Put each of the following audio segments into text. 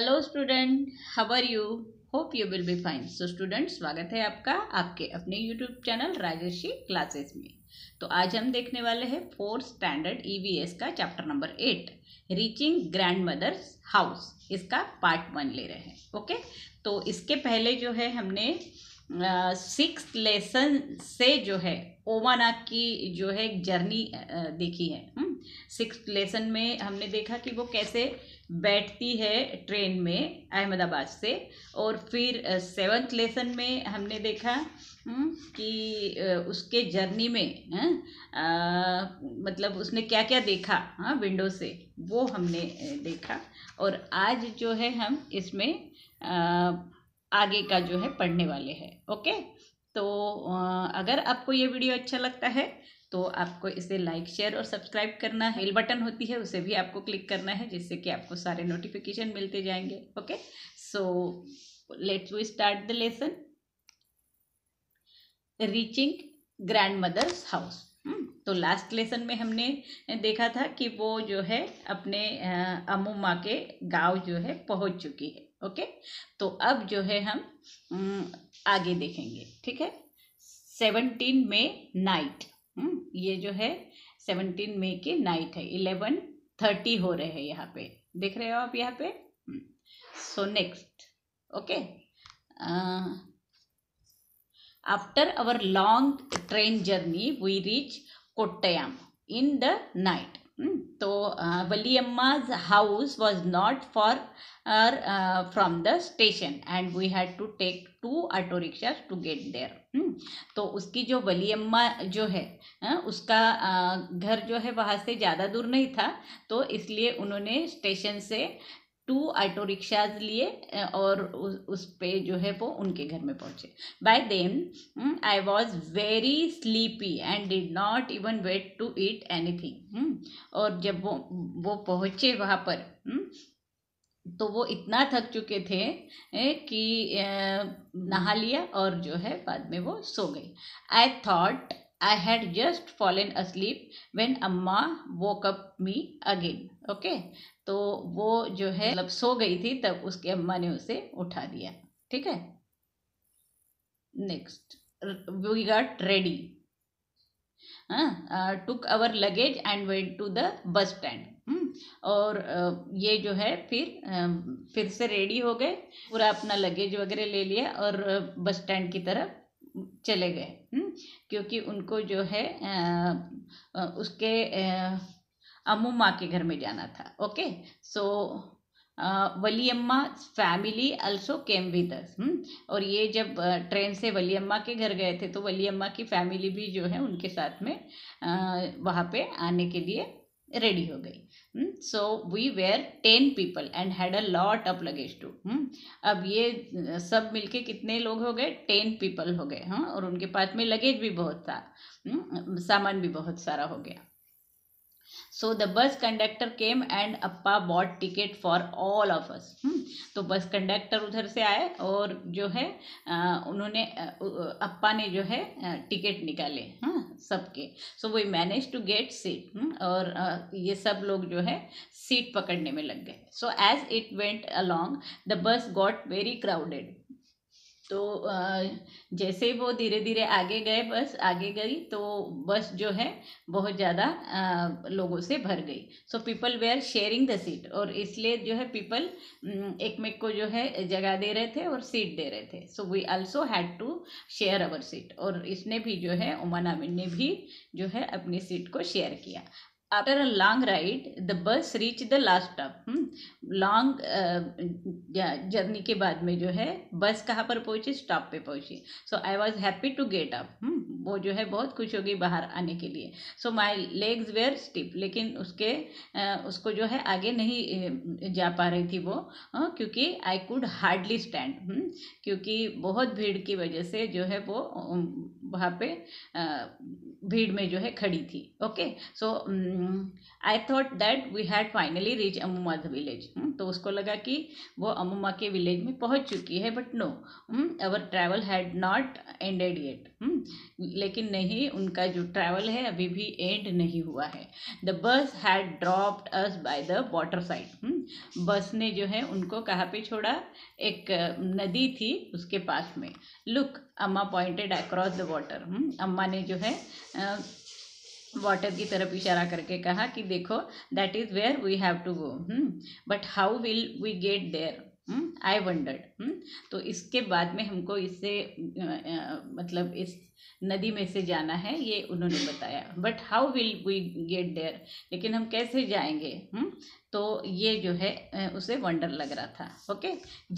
Hello student are you hope you will be fine so student स्वागत है आपका आपके अपने यूट्यूब चैनल राजर्षि क्लासेस में तो आज हम देखने वाले हैं फोर्थ स्टैंडर्ड ईवीएस का chapter number eight reaching grand mother's house इसका पार्ट वन ले रहे हैं ओके तो इसके पहले जो है हमने सिक्स लेसन से जो है ओमानाक की जो है जर्नी देखी है सिक्स हम्म, लेसन में हमने देखा कि वो कैसे बैठती है ट्रेन में अहमदाबाद से और फिर सेवन्थ लेसन में हमने देखा हम्म, कि उसके जर्नी में आ, मतलब उसने क्या क्या देखा हाँ विंडो से वो हमने देखा और आज जो है हम इसमें आ, आगे का जो है पढ़ने वाले हैं ओके तो अगर आपको ये वीडियो अच्छा लगता है तो आपको इसे लाइक शेयर और सब्सक्राइब करना है बेल बटन होती है उसे भी आपको क्लिक करना है जिससे कि आपको सारे नोटिफिकेशन मिलते जाएंगे okay so let's we start the lesson reaching grand mother's house तो लास्ट लेसन में हमने देखा था कि वो जो है अपने अमू माँ के गांव जो है पहुंच चुकी है ओके तो अब जो है हम हम्म, आगे देखेंगे ठीक है सेवनटीन में नाइट हम्म, ये जो है सेवनटीन मई की नाइट है इलेवन थर्टी हो रहे हैं यहाँ पे देख रहे हो आप यहाँ पे so next okay after our long train journey we reach Kottayam in the night तो Valli Amma's house was not far from the station and we had to take two auto rickshaw to get there तो उसकी जो वली अम्मा जो है हाँ, उसका घर जो है वहाँ से ज़्यादा दूर नहीं था तो इसलिए उन्होंने स्टेशन से टू ऑटो रिक्शाज लिए और उस पे जो है वो उनके घर में पहुंचे by then I was very sleepy and did not even wait to eat anything और जब वो वो पहुंचे वहाँ पर हुँ? हम्म, तो वो इतना थक चुके थे कि नहा लिया और जो है बाद में वो सो गई I thought I had just fallen asleep when Amma woke up me again okay तो वो जो है मतलब सो गई थी तब उसकी अम्मा ने उसे उठा दिया ठीक है next we got ready took our luggage and went to the bus stand और ये जो है फिर फिर से रेडी हो गए पूरा अपना लगेज वगैरह ले लिया और बस स्टैंड की तरफ चले गए हम्म, क्योंकि उनको जो है उसके अम्मा के घर में जाना था okay so Valli Amma family also came with us hmm? और ये जब ट्रेन से वली अम्मा के घर गए थे तो वली अम्मा की फैमिली भी जो है उनके साथ में वहाँ पे आने के लिए रेडी हो गई so we were ten people and had a lot of luggage too अब ये सब मिलके कितने लोग हो गए टेन पीपल हो गए हाँ और उनके पास में लगेज भी बहुत था हम्म? सामान भी बहुत सारा हो गया so the bus conductor came and Appa bought ticket for all of us तो बस कंडक्टर उधर से आए और जो है उन्होंने अप्पा ने जो है टिकट निकाले हाँ, सबके so we manage to get seat और ये सब लोग जो है सीट पकड़ने में लग गए so as it went along the bus got very crowded तो जैसे वो धीरे धीरे आगे गए बस आगे गई तो बस जो है बहुत ज़्यादा लोगों से भर गई so people were sharing the seat और इसलिए जो है पीपल एक मेक को जो है जगह दे रहे थे और सीट दे रहे थे so we also had to share our seat और इसने भी जो है उमान आमिन ने भी जो है अपनी सीट को शेयर किया After a long ride, the bus reached the last stop. Long journey के बाद में जो है बस कहाँ पर पहुँची स्टॉप पे पहुँची so I was happy to get up वो जो है बहुत खुश हो गई बाहर आने के लिए सो माई लेग्स वेयर स्टिप लेकिन उसके उसको जो है आगे नहीं जा पा रही थी वो क्योंकि आई कुड हार्डली स्टैंड क्योंकि बहुत भीड़ की वजह से जो है वो वहाँ पे भीड़ में जो है खड़ी थी okay so I thought that we had finally reach Ammumma the village तो उसको लगा कि वो अमुमा के विलेज में पहुंच चुकी है but no our travel had not ended yet लेकिन नहीं उनका जो ट्रैवल है अभी भी एंड नहीं हुआ है the bus had dropped us by the water side bus ने जो है उनको कहाँ पे छोड़ा एक uh, नदी थी उसके पास में लुक अम्मा पॉइंटेड अक्रॉस द वाटर अम्मा ने जो है वाटर की तरफ इशारा करके कहा कि देखो that is where we have to go but how will we get there I hmm, wondered hmm, तो इसके बाद में हमको इससे मतलब इस नदी में से जाना है ये उन्होंने बताया but how will we get there लेकिन हम कैसे जाएंगे हुँ? हम्म, तो ये जो है उसे वंडर लग रहा था okay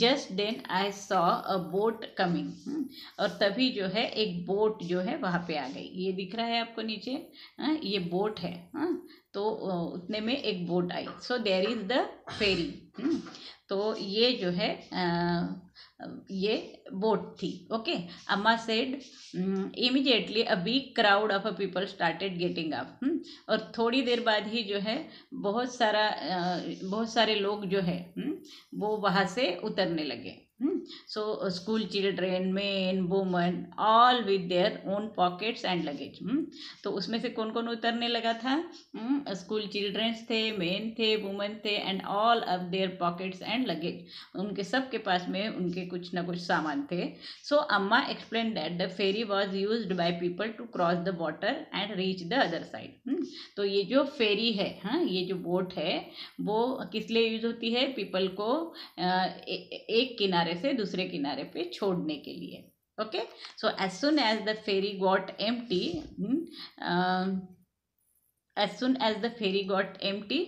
just then I saw a boat coming और तभी जो है एक बोट जो है वहाँ पे आ गई ये दिख रहा है आपको नीचे आ, ये बोट है आ, तो उतने में एक बोट आई so there is the ferry तो ये जो है आ, ये बोट थी okay Amma said immediately a big crowd of a people started getting up और थोड़ी देर बाद ही जो है बहुत सारा बहुत सारे लोग जो है हम्म, वो वहाँ से उतरने लगे hmm, so school children men women all with their own pockets and luggage तो उसमें से कौन कौन उतरने लगा था स्कूल hmm? चिल्ड्रेन uh, थे मेन थे वुमेन थे and all of their pockets and luggage उनके सब के पास में उनके कुछ ना कुछ सामान थे so Amma explain that the ferry was use by people to cross the water and reach the other side तो ये जो फेरी है हा? ये जो बोट है वो किस लिए यूज होती है पीपल को uh, एक किनारे से से दूसरे किनारे पे छोड़ने के लिए okay so as soon as the ferry got empty as soon as the ferry got empty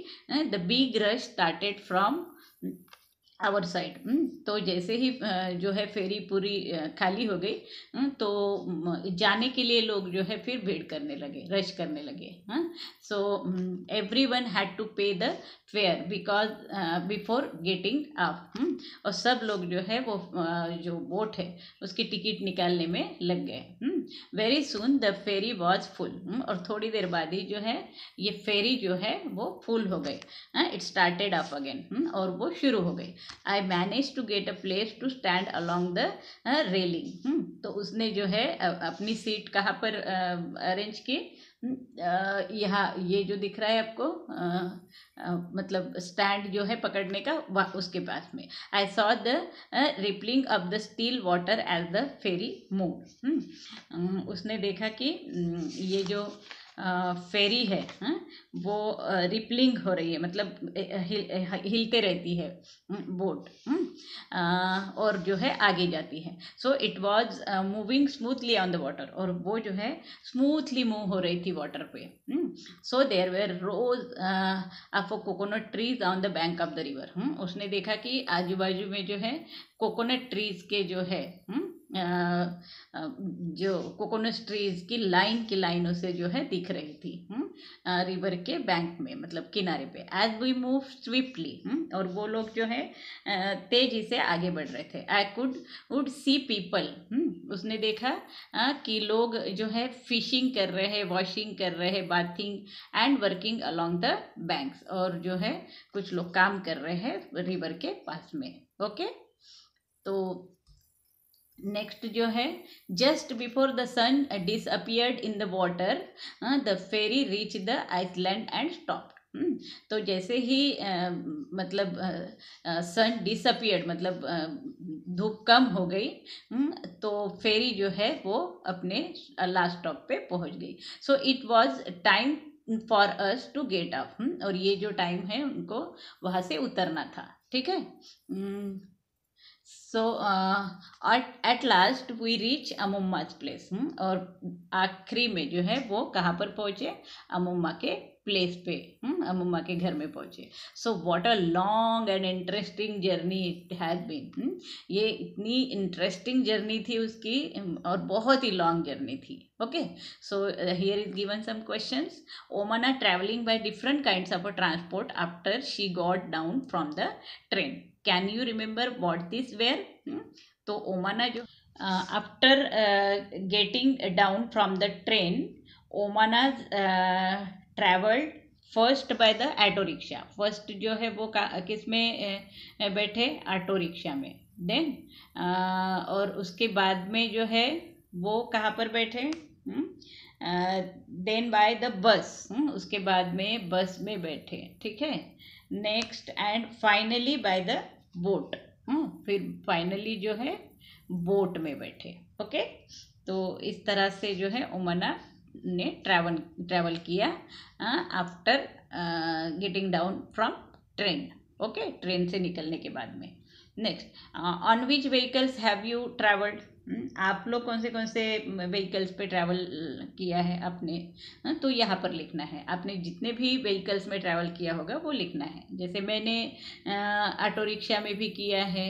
the big rush started from our side hmm? तो जैसे ही जो है फेरी पूरी खाली हो गई hmm? तो जाने के लिए लोग जो है फिर भीड़ करने लगे रश करने लगे so everyone had to pay the fare because before getting up और सब लोग जो है वो जो बोट है उसकी टिकट निकालने में लग गए very soon the ferry was full और थोड़ी देर बाद ही जो है ये फेरी जो है वो फुल हो गई इट स्टार्टेड अप अगेन और वो शुरू हो गई I manage to get a place to stand along the railing तो उसने जो है अपनी सीट कहाँ पर अरेंज की hmm. यहाँ ये जो दिख रहा है आपको मतलब स्टैंड जो है पकड़ने का उसके पास में I saw the rippling of the still water as the ferry move उसने देखा कि ये जो फेरी है हाँ? वो रिपलिंग हो रही है मतलब हिलते रहती है हाँ, बोट हाँ? और जो है आगे जाती है so it was moving smoothly on the water और वो जो है स्मूथली मूव हो रही थी वाटर पे so there were rows a coconut trees on the bank of the river उसने देखा कि आजू बाजू में जो है कोकोनट ट्रीज के जो है हुँ? जो कोकोनट ट्रीज की लाइन की लाइनों से जो है दिख रही थी हम्म, रिवर के बैंक में मतलब किनारे पे एज वी मूव स्विफ्टली और वो लोग जो है तेजी से आगे बढ़ रहे थे I could would see people उसने देखा कि लोग जो है फिशिंग कर रहे हैं वॉशिंग कर रहे हैं bathing and working along the banks और जो है कुछ लोग काम कर रहे हैं रिवर के पास में ओके okay? तो नेक्स्ट जो है just before the sun disappeared in the water the ferry reach the island and stop तो जैसे ही आ, मतलब सन डिसअपियर्ड मतलब धूप कम हो गई हम्म, तो फेरी जो है वो अपने लास्ट स्टॉप पे पहुंच गई so it was time for us to get up और ये जो टाइम है उनको वहाँ से उतरना था ठीक है हम्म, so uh, at, at last we reach अमुम्माज place hmm? और आखिरी में जो है वो कहाँ पर पहुँचे अमुम्मा के प्लेस पे hmm? अमुम्मा के घर में पहुँचे so what a long and interesting journey it has been ये इतनी इंटरेस्टिंग जर्नी थी उसकी और बहुत ही लॉन्ग जर्नी थी okay so here is given some question Omana travelling by different kind of a transport after she got down from the train can you remember what this were तो ओमाना जो after getting down from the train Omana travelled first by the auto rickshaw first जो है वो किस में बैठे auto rickshaw में then और उसके बाद में जो है वो कहाँ पर बैठे देन बाय द बस उसके बाद में बस में बैठे ठीक है next and finally by the boat hmm, फिर फाइनली जो है बोट में बैठे ओके तो इस तरह से जो है उमना ने ट्रैवल ट्रैवल किया after getting down from train okay train से निकलने के बाद में next on which vehicles have you travelled hmm, आप लोग कौन से कौन से व्हीकल्स पे ट्रैवल किया है आपने तो यहाँ पर लिखना है आपने जितने भी व्हीकल्स में ट्रैवल किया होगा वो लिखना है जैसे मैंने ऑटो रिक्शा में भी किया है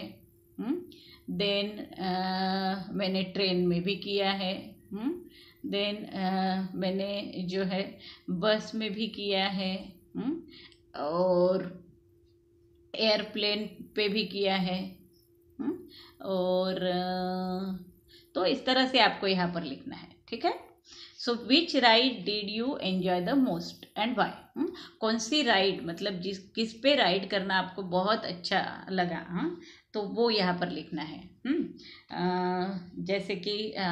देन हम्म, मैंने ट्रेन में भी किया है देन हम्म, मैंने जो है बस में भी किया है हुँ? और एयरप्लेन पे भी किया है हम्म, और तो इस तरह से आपको यहाँ पर लिखना है ठीक है so which ride did you enjoy the most and why कौन सी राइड मतलब जिस किस पे राइड करना आपको बहुत अच्छा लगा हाँ तो वो यहाँ पर लिखना है हम्म। जैसे कि आ,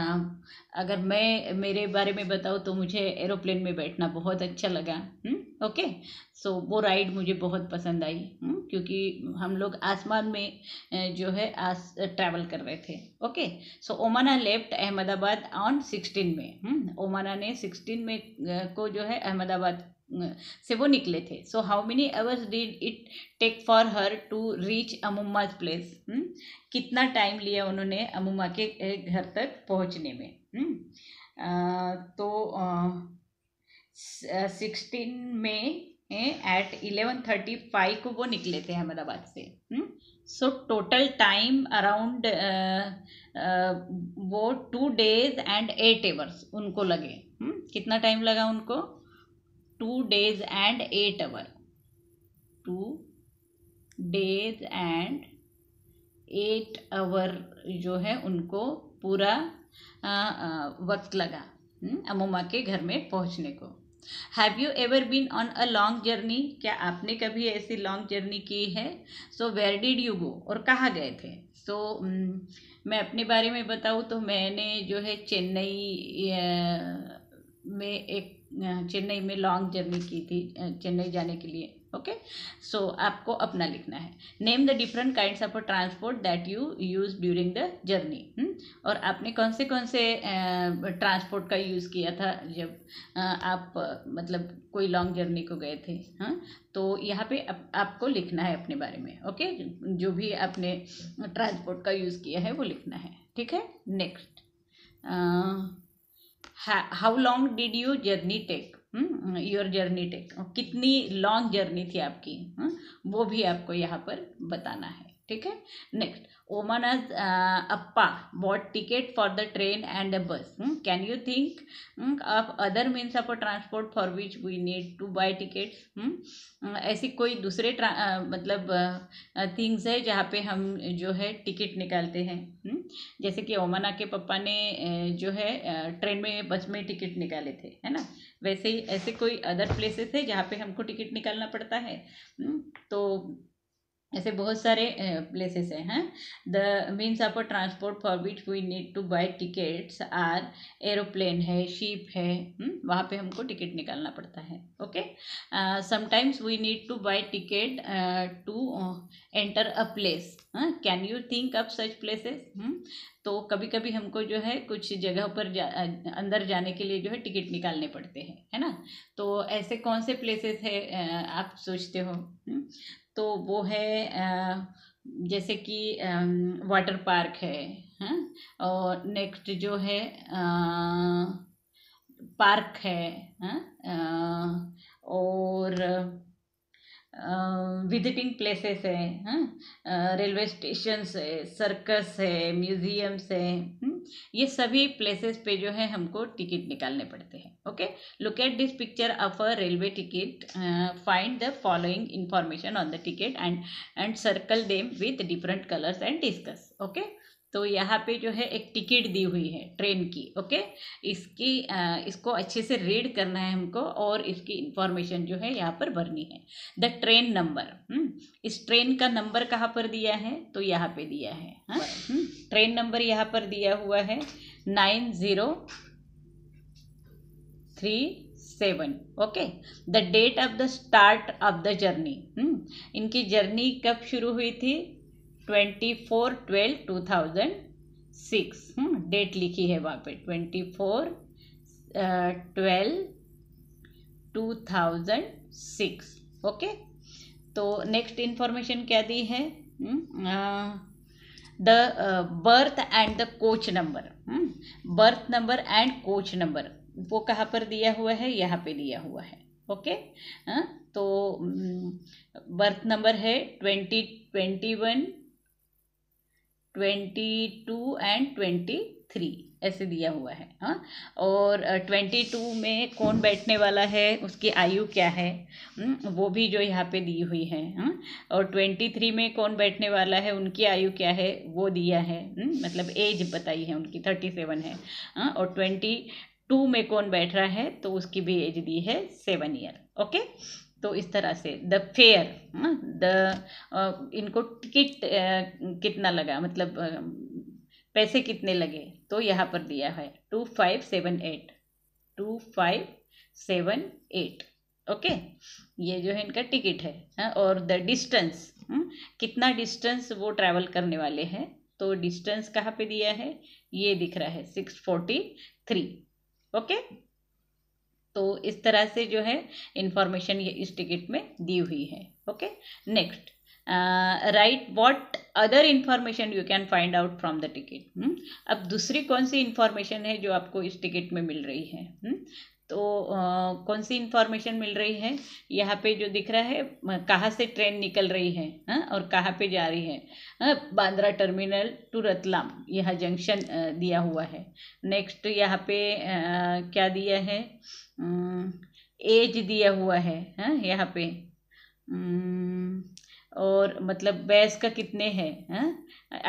अगर मैं मेरे बारे में बताऊँ तो मुझे एरोप्लेन में बैठना बहुत अच्छा लगा हम्म, ओके सो वो राइड मुझे बहुत पसंद आई हम्म, क्योंकि हम लोग आसमान में जो है आस ट्रैवल कर रहे थे okay so Omana left Ahmedabad on sixteen में ओमाना ने सिक्सटीन में को जो है अहमदाबाद से वो निकले थे so how many hours did it take for her to reach Ammumma's place कितना टाइम लिया उन्होंने अमुमा के घर तक पहुंचने में हुँ? Hmm? तो सिक्सटीन में एट इलेवन थर्टी फाइव को वो निकले थे अहमदाबाद से सो टोटल टाइम अराउंड वो two days and eight hours उनको लगे हुँ? Hmm? कितना टाइम लगा उनको two days and eight hour two days and eight our जो है उनको पूरा वक्त लगा हम्म, अमूमा के घर में पहुंचने को have you ever been on a long journey क्या आपने कभी ऐसी लॉन्ग जर्नी की है so where did you go और कहाँ गए थे सो so, हम्म, मैं अपने बारे में बताऊँ तो मैंने जो है चेन्नई में एक चेन्नई में लॉन्ग जर्नी की थी चेन्नई जाने के लिए ओके सो so, आपको अपना लिखना है name the different kind of transport that you use during the journey और आपने कौन से कौन से ट्रांसपोर्ट का यूज़ किया था जब आप मतलब कोई लॉन्ग जर्नी को गए थे हाँ तो यहाँ पे आप, आपको लिखना है अपने बारे में ओके जो भी आपने ट्रांसपोर्ट का यूज़ किया है वो लिखना है ठीक है next how long did you journey take your journey take कितनी लॉन्ग जर्नी थी आपकी हुँ? Hmm, वो भी आपको यहाँ पर बताना है ठीक है next Omana as Appa bought ticket for the train and a bus can you think of other means of a transport for which we need to buy ticket ऐसी कोई दूसरे uh, मतलब थिंग्स uh, uh है जहाँ पे हम जो है टिकट निकालते हैं हुँ? Hmm? जैसे कि ओमना के पप्पा ने uh, जो है ट्रेन uh, में बस में टिकट निकाले थे है ना वैसे ही ऐसे कोई अदर प्लेसेस है जहाँ पे हमको टिकट निकालना पड़ता है हुँ? Hmm? तो ऐसे बहुत सारे प्लेसेस हैं the means of transport for which we need to buy tickets are aeroplane है शिप है हम्म, वहाँ पे हमको टिकट निकालना पड़ता है okay sometimes we need to buy ticket to enter a place can you think of such places तो कभी कभी हमको जो है कुछ जगह पर जा अंदर जाने के लिए जो है टिकट निकालने पड़ते हैं है ना तो ऐसे कौन से प्लेसेस है आप सोचते हो हम्म, तो वो है जैसे कि वाटर पार्क है हैं हाँ? और नेक्स्ट जो है पार्क है हाँ? और विजिटिंग प्लेसेस है हाँ? रेलवे स्टेशन है सर्कस है म्यूजियम्स है ये सभी प्लेसेस पे जो है हमको टिकट निकालने पड़ते हैं okay look at this picture of a railway ticket find the following information on the ticket and and circle them with different colours and discuss okay तो यहाँ पे जो है एक टिकट दी हुई है ट्रेन की ओके इसकी आ, इसको अच्छे से रीड करना है हमको और इसकी इंफॉर्मेशन जो है यहाँ पर भरनी है द ट्रेन नंबर इस ट्रेन का नंबर कहाँ पर दिया है तो यहाँ पे दिया है ट्रेन हाँ? हम्म? नंबर यहाँ पर दिया हुआ है nine zero three seven okay the date of the start of the journey इनकी जर्नी कब शुरू हुई थी twenty four twelve two thousand six date hmm, लिखी है वहाँ पे twenty four twelve two thousand six okay तो नेक्स्ट इन्फॉर्मेशन क्या दी है the berth and the coach number berth number and coach number वो कहाँ पर दिया हुआ है यहाँ पे दिया हुआ है ओके okay? हाँ, तो बर्थ हम्म, नंबर है twenty twenty one twenty two and twenty three ऐसे दिया हुआ है हाँ और ट्वेंटी टू में कौन बैठने वाला है उसकी आयु क्या है वो भी जो यहाँ पे दी हुई है हाँ और ट्वेंटी थ्री में कौन बैठने वाला है उनकी आयु क्या है वो दिया है मतलब एज बताई है उनकी थर्टी सेवन है हाँ और ट्वेंटी टू में कौन बैठ रहा है तो उसकी भी एज दी है सेवन ईयर ओके तो इस तरह से द फेयर द इनको टिकट कितना लगा मतलब पैसे कितने लगे तो यहाँ पर दिया है two five seven eight two five seven eight okay ये जो है इनका टिकट है हा? और द डिस्टेंस हाँ, कितना डिस्टेंस वो ट्रैवल करने वाले हैं तो डिस्टेंस कहाँ पे दिया है ये दिख रहा है सिक्स फोर्टी थ्री ओके तो इस तरह से जो है इन्फॉर्मेशन ये इस टिकट में दी हुई है okay next right what other information you can find out from the ticket अब दूसरी कौन सी इन्फॉर्मेशन है जो आपको इस टिकट में मिल रही है हुँ? हम्म? तो आ, कौन सी इन्फॉर्मेशन मिल रही है यहाँ पे जो दिख रहा है कहाँ से ट्रेन निकल रही है हा? और कहाँ पे जा रही है बांद्रा टर्मिनल टू रतलाम यह जंक्शन दिया हुआ है नेक्स्ट यहाँ पे आ, क्या दिया है एज दिया हुआ है हाँ, यहाँ पे और मतलब बैस का कितने हैं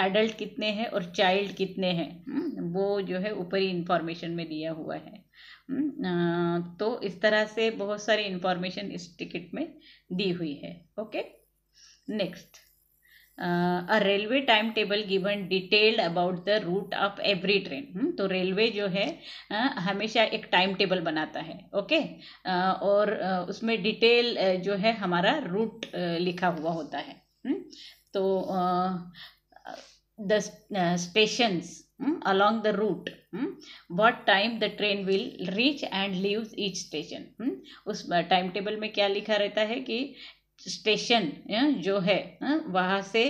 एडल्ट हाँ, कितने हैं और चाइल्ड कितने हैं वो जो है ऊपरी इन्फॉर्मेशन में दिया हुआ है हम्म, तो इस तरह से बहुत सारी इंफॉर्मेशन इस टिकट में दी हुई है okay next a railway time table given detailed about the route of every train तो रेलवे जो है uh, हमेशा एक टाइम टेबल बनाता है ओके okay? uh, और uh, उसमें डिटेल uh, जो है हमारा रूट uh, लिखा हुआ होता है हुँ? हम्म? तो the stations hmm, along the route hmm, what time the train will reach and leaves each station hmm, us time table mein kya likha rehta hai ki station हाँ, जो है हाँ, वहाँ से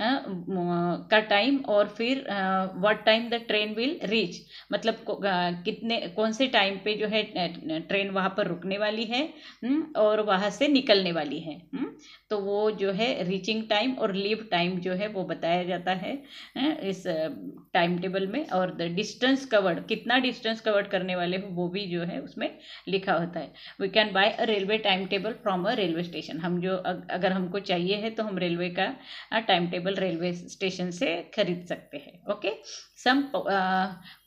हाँ, का टाइम और फिर what time the train will reach मतलब कितने कौन से टाइम पे जो है ट्रेन वहाँ पर रुकने वाली है हम्म, और वहाँ से निकलने वाली है हम्म, तो वो जो है रीचिंग टाइम और लीव टाइम जो है वो बताया जाता है इस टाइम टेबल में और द डिस्टेंस कवर्ड कितना डिस्टेंस कवर्ड करने वाले हो वो भी जो है उसमें लिखा होता है we can buy a railway time table from a railway station हम जो अगर हमको चाहिए है तो हम रेलवे का टाइम टेबल रेलवे स्टेशन से खरीद सकते हैं okay some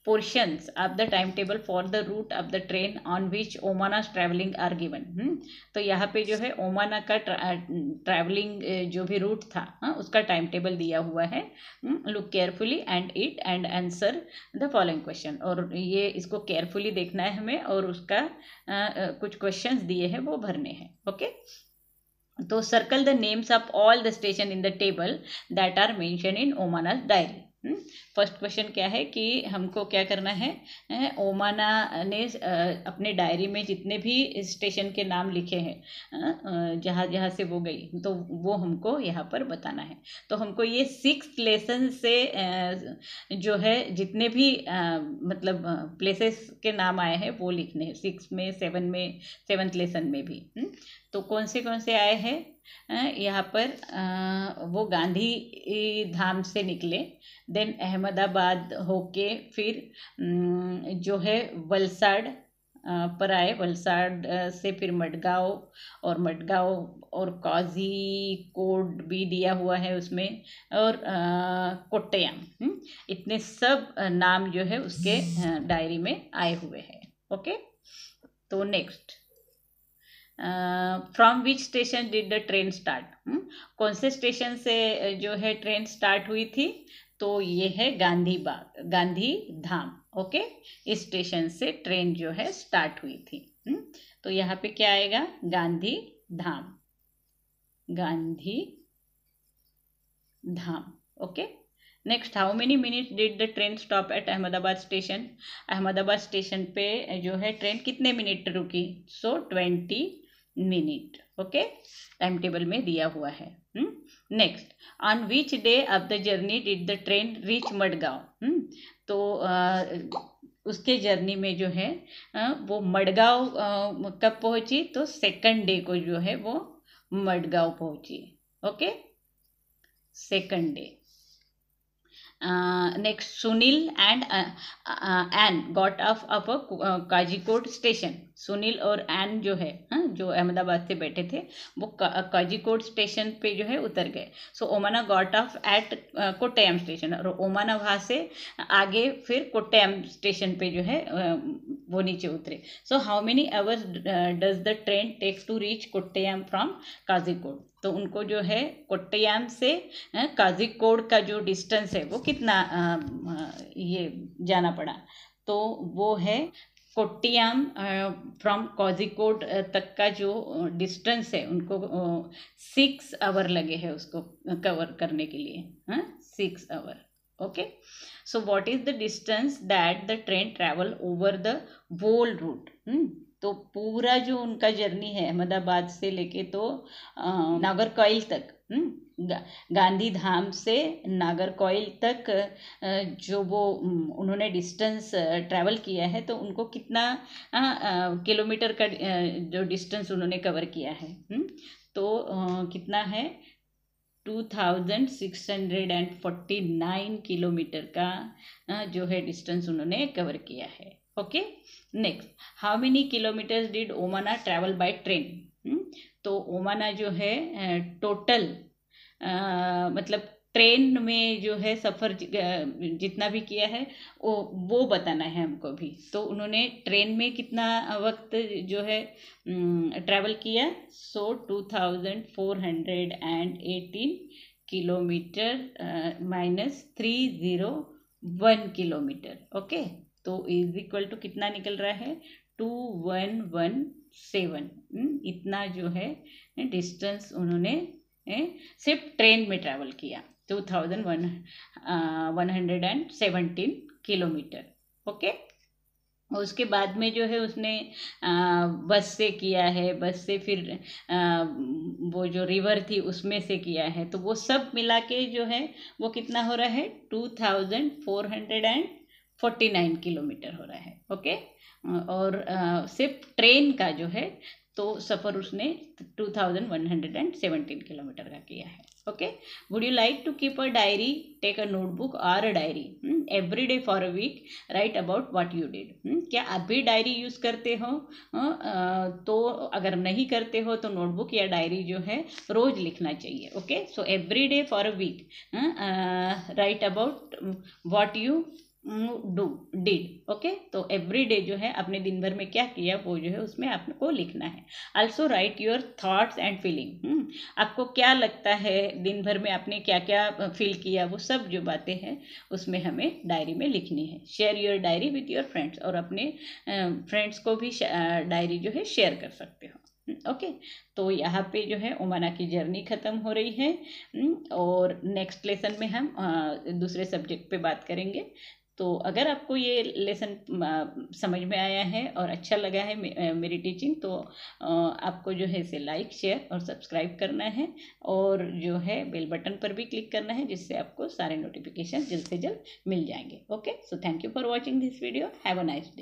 portions of the time table for the route of the train on which Omana travelling are given तो यहाँ पे जो है ओमाना का ट्रैवलिंग uh, uh, जो भी रूट था हा? उसका टाइम टेबल दिया हुआ है look carefully and it and answer the following question और ये इसको केयरफुली देखना है हमें और उसका आ, uh, कुछ क्वेश्चंस दिए हैं वो भरने हैं okay So circle the names of all the station in the table that are mentioned in Omana's diary. First hmm? Question क्या है कि हमको क्या करना है ओमाना ने अपने डायरी में जितने भी स्टेशन के नाम लिखे हैं जहाँ जहाँ से वो गई तो वो हमको यहाँ पर बताना है तो हमको ये सिक्स लेसन से जो है जितने भी मतलब प्लेसेस के नाम आए हैं वो लिखने हैं सिक्स में सेवन में सेवन्थ लेसन में भी हम्म? तो कौन से कौन से आए हैं यहाँ पर वो गांधी धाम से निकले देन अहमदाबाद होके फिर जो है वलसाड पर आए वलसाड से फिर मडगांव और मडगांव और काजी कोड भी दिया हुआ है उसमें और कोट्टयम हम्म, इतने सब नाम जो है उसके डायरी में आए हुए हैं ओके तो next from which station did the train start कौन से स्टेशन से uh, जो है ट्रेन स्टार्ट हुई थी तो ये है गांधी बाग गांधी धाम ओके इस स्टेशन से ट्रेन जो है स्टार्ट हुई थी hmm? तो यहाँ पे क्या आएगा Gandhidham Gandhidham okay next how many minute did the train stop at Ahmedabad station Ahmedabad station पे uh, जो है ट्रेन कितने मिनट रुकी so twenty minute okay time table में दिया हुआ है next on which day of the journey did the train reach Madgaon hmm? तो uh, उसके जर्नी में जो है वो मडगांव कब पहुंची तो सेकंड डे को जो है वो मडगांव पहुंची okay second day next Sunil and Ann got off up Kozhikode station Sunil और एन जो है हा? जो अहमदाबाद से बैठे थे वो काजीकोट स्टेशन पे जो है उतर गए so Omana got off at Kottayam station और ओमाना वहाँ से आगे फिर कोट्टयम स्टेशन पे जो है वो नीचे उतरे so how many hours does the train takes to reach Kottayam from Kozhikode तो उनको जो है कोट्टयाम से काजीकोड का जो डिस्टेंस है वो कितना ये जाना पड़ा तो वो है कोट्टियाम फ्रॉम कोजिकोड तक का जो डिस्टेंस है उनको सिक्स आवर लगे हैं उसको कवर करने के लिए हाँ six hour okay so what is the distance that the train travel over the whole route तो पूरा जो उनका जर्नी है अहमदाबाद से लेके तो नागरकोइल तक हम्म, गा, गांधी धाम से नागरकोयल तक जो वो उन्होंने डिस्टेंस ट्रैवल किया है तो उनको कितना किलोमीटर का जो डिस्टेंस उन्होंने कवर किया है हुँ? हम्म, तो आ, कितना है two thousand six hundred and forty nine kilometre का जो है डिस्टेंस उन्होंने कवर किया है okay next how many kilometres did Omana travel by train तो ओमाना जो है टोटल आ, मतलब ट्रेन में जो है सफ़र जितना भी किया है वो वो बताना है हमको भी तो उन्होंने ट्रेन में कितना वक्त जो है ट्रैवल किया so two thousand four hundred and eighteen kilometre minus three zero one kilometre okay तो इज इक्वल टू कितना निकल रहा है two one one seven hmm, इतना जो है डिस्टेंस उन्होंने सिर्फ ट्रेन में ट्रैवल किया two thousand one one hundred and seventeen kilometre okay उसके बाद में जो है उसने बस से किया है बस से फिर वो जो रिवर थी उसमें से किया है तो वो सब मिला के जो है वो कितना हो रहा है two thousand four hundred and forty nine kilometre हो रहा है ओके और सिर्फ ट्रेन का जो है तो सफ़र उसने 2117 किलोमीटर का किया है okay would you like to keep a diary take a notebook or a diary every day for a week write about what you did क्या आप भी डायरी यूज़ करते हो हाँ, तो अगर नहीं करते हो तो नोटबुक या डायरी जो है रोज़ लिखना चाहिए okay so every day for a week write about what you do did okay तो एवरी डे जो है आपने दिन भर में क्या किया वो जो है उसमें आपको लिखना है also write your thoughts and feeling आपको क्या लगता है दिन भर में आपने क्या क्या फील किया वो सब जो बातें हैं उसमें हमें डायरी में लिखनी है share your diary with your friends और अपने फ्रेंड्स को भी डायरी जो है शेयर कर सकते हो ओके हम्म? okay, तो यहाँ पे जो है उमाना की जर्नी ख़त्म हो रही है हम्म? और नेक्स्ट लेसन में हम दूसरे सब्जेक्ट पे बात करेंगे तो अगर आपको ये लेसन समझ में आया है और अच्छा लगा है मेरी टीचिंग तो आपको जो है इसे लाइक शेयर और सब्सक्राइब करना है और जो है बेल बटन पर भी क्लिक करना है जिससे आपको सारे नोटिफिकेशन जल्द से जल्द मिल जाएंगे okay so thank you for watching this video have a nice day